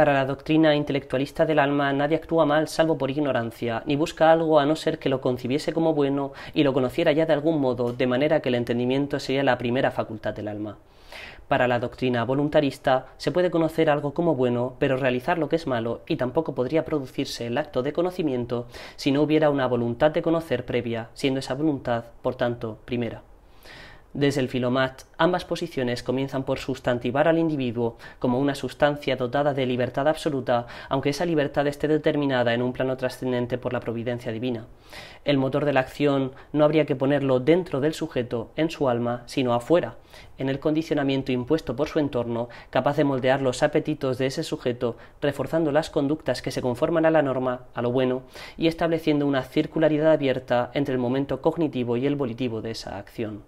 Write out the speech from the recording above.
Para la doctrina intelectualista del alma, nadie actúa mal salvo por ignorancia, ni busca algo a no ser que lo concibiese como bueno y lo conociera ya de algún modo, de manera que el entendimiento sea la primera facultad del alma. Para la doctrina voluntarista, se puede conocer algo como bueno, pero realizar lo que es malo, y tampoco podría producirse el acto de conocimiento si no hubiera una voluntad de conocer previa, siendo esa voluntad, por tanto, primera. Desde el filomat, ambas posiciones comienzan por sustantivar al individuo como una sustancia dotada de libertad absoluta, aunque esa libertad esté determinada en un plano trascendente por la providencia divina. El motor de la acción no habría que ponerlo dentro del sujeto, en su alma, sino afuera, en el condicionamiento impuesto por su entorno, capaz de moldear los apetitos de ese sujeto, reforzando las conductas que se conforman a la norma, a lo bueno, y estableciendo una circularidad abierta entre el momento cognitivo y el volitivo de esa acción.